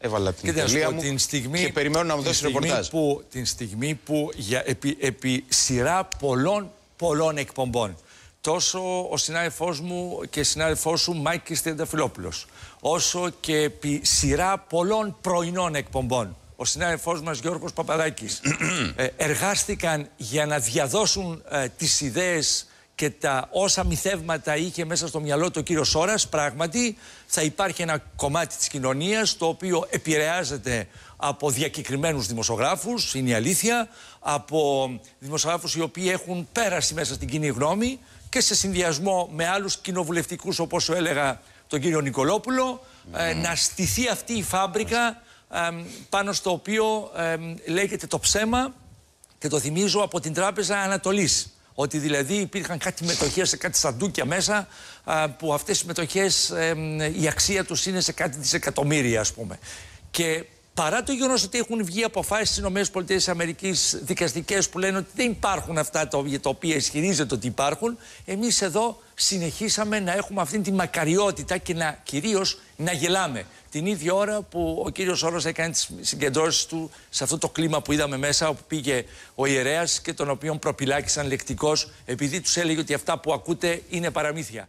Έβαλα την και μου την στιγμή, και περιμένω να μου δώσει ρεπορτάζ. Που, την στιγμή που για, επί, επί σειρά πολλών, πολλών εκπομπών τόσο ο συνάδελφός μου και συνάδελφός σου Μάικη Τενταφυλόπουλος όσο και επί σειρά πολλών πρωινών εκπομπών ο συνάδελφός μας Γιώργος Παπαδάκης ε, εργάστηκαν για να διαδώσουν ε, τις ιδέες και τα όσα μυθεύματα είχε μέσα στο μυαλό του ο κύριος Σόρας, πράγματι θα υπάρχει ένα κομμάτι της κοινωνίας το οποίο επηρεάζεται από διακεκριμένους δημοσιογράφους, είναι η αλήθεια, από δημοσιογράφους οι οποίοι έχουν πέρασει μέσα στην κοινή γνώμη και σε συνδυασμό με άλλους κοινοβουλευτικούς, όπως έλεγα, τον κύριο Νικολόπουλο, ε, να στηθεί αυτή η φάμπρικα πάνω στο οποίο λέγεται το ψέμα και το θυμίζω από την Τράπεζα Ανατολής ότι δηλαδή υπήρχαν κάτι μετοχές σε κάτι σαντούκια μέσα, που αυτές οι μετοχές η αξία τους είναι σε κάτι δισεκατομμύρια, ας πούμε. Και παρά το γεγονός ότι έχουν βγει αποφάσεις στις ΗΠΑ δικαστικές που λένε ότι δεν υπάρχουν αυτά τα οποία ισχυρίζεται ότι υπάρχουν, εμείς εδώ συνεχίσαμε να έχουμε αυτή τη μακαριότητα και να κυρίως να γελάμε. Την ίδια ώρα που ο κύριος Όρος έκανε τις συγκεντρώσεις του σε αυτό το κλίμα που είδαμε μέσα, όπου πήγε ο ιερέας και τον οποίον προπυλάκησαν λεκτικώ, επειδή τους έλεγε ότι αυτά που ακούτε είναι παραμύθια.